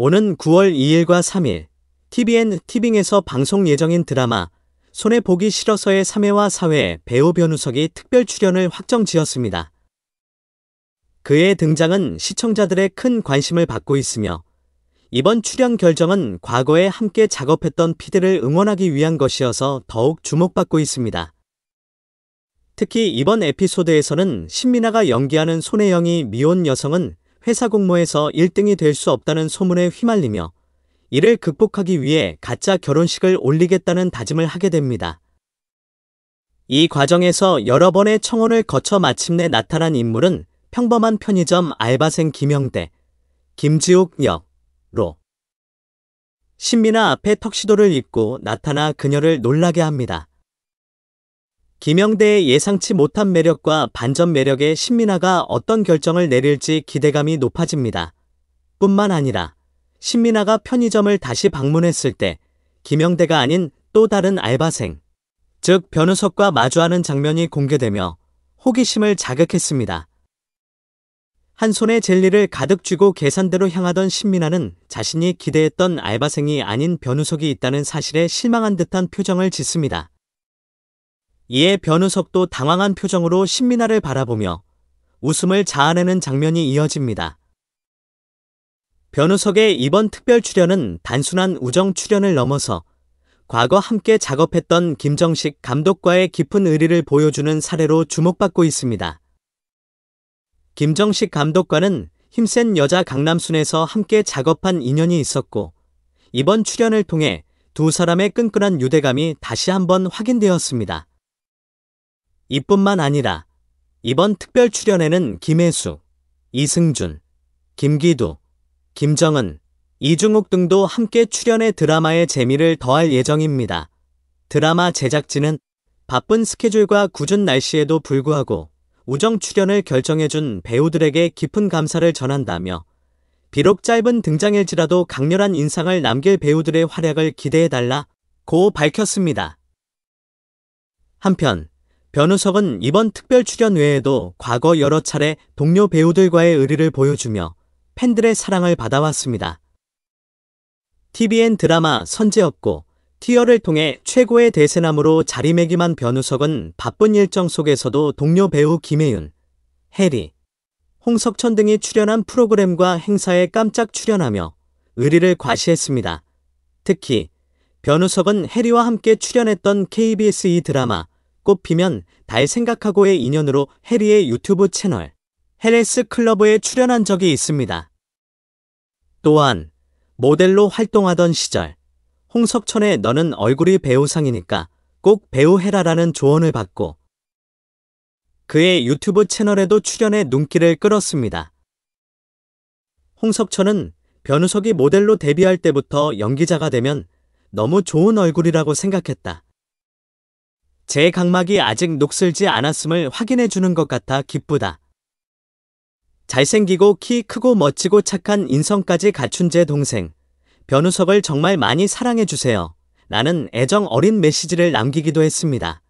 오는 9월 2일과 3일 TVN 티빙에서 방송 예정인 드라마 손해 보기 싫어서의 3회와 4회에 배우 변우석이 특별 출연을 확정 지었습니다. 그의 등장은 시청자들의 큰 관심을 받고 있으며 이번 출연 결정은 과거에 함께 작업했던 피드를 응원하기 위한 것이어서 더욱 주목받고 있습니다. 특히 이번 에피소드에서는 신민아가 연기하는 손혜영이 미혼 여성은 회사 공모에서 1등이 될 수 없다는 소문에 휘말리며 이를 극복하기 위해 가짜 결혼식을 올리겠다는 다짐을 하게 됩니다. 이 과정에서 여러 번의 청혼을 거쳐 마침내 나타난 인물은 평범한 편의점 알바생 김영대, 김지옥 역로 신민아 앞에 턱시도를 입고 나타나 그녀를 놀라게 합니다. 김영대의 예상치 못한 매력과 반전 매력의 신민아가 어떤 결정을 내릴지 기대감이 높아집니다. 뿐만 아니라 신민아가 편의점을 다시 방문했을 때 김영대가 아닌 또 다른 알바생, 즉 변우석과 마주하는 장면이 공개되며 호기심을 자극했습니다. 한 손에 젤리를 가득 쥐고 계산대로 향하던 신민아는 자신이 기대했던 알바생이 아닌 변우석이 있다는 사실에 실망한 듯한 표정을 짓습니다. 이에 변우석도 당황한 표정으로 신민아를 바라보며 웃음을 자아내는 장면이 이어집니다. 변우석의 이번 특별 출연은 단순한 우정 출연을 넘어서 과거 함께 작업했던 김정식 감독과의 깊은 의리를 보여주는 사례로 주목받고 있습니다. 김정식 감독과는 힘센 여자 강남순에서 함께 작업한 인연이 있었고 이번 출연을 통해 두 사람의 끈끈한 유대감이 다시 한번 확인되었습니다. 이뿐만 아니라 이번 특별 출연에는 김혜수, 이승준, 김기두, 김정은, 이중욱 등도 함께 출연해 드라마의 재미를 더할 예정입니다. 드라마 제작진은 바쁜 스케줄과 궂은 날씨에도 불구하고 우정 출연을 결정해준 배우들에게 깊은 감사를 전한다며 비록 짧은 등장일지라도 강렬한 인상을 남길 배우들의 활약을 기대해달라 고 밝혔습니다. 한편 변우석은 이번 특별 출연 외에도 과거 여러 차례 동료 배우들과의 의리를 보여주며 팬들의 사랑을 받아왔습니다. TVN 드라마 선제였고 티어를 통해 최고의 대세남으로 자리매김한 변우석은 바쁜 일정 속에서도 동료 배우 김혜윤, 해리, 홍석천 등이 출연한 프로그램과 행사에 깜짝 출연하며 의리를 과시했습니다. 특히 변우석은 해리와 함께 출연했던 KBS 이 드라마 꽃 피면 달 생각하고의 인연으로 해리의 유튜브 채널 헤레스 클러브에 출연한 적이 있습니다. 또한 모델로 활동하던 시절 홍석천의 너는 얼굴이 배우상이니까 꼭 배우 해라라는 조언을 받고 그의 유튜브 채널에도 출연해 눈길을 끌었습니다. 홍석천은 변우석이 모델로 데뷔할 때부터 연기자가 되면 너무 좋은 얼굴이라고 생각했다. 제 각막이 아직 녹슬지 않았음을 확인해 주는 것 같아 기쁘다. 잘생기고 키 크고 멋지고 착한 인성까지 갖춘 제 동생. 변우섭을 정말 많이 사랑해 주세요. 라는 애정 어린 메시지를 남기기도 했습니다.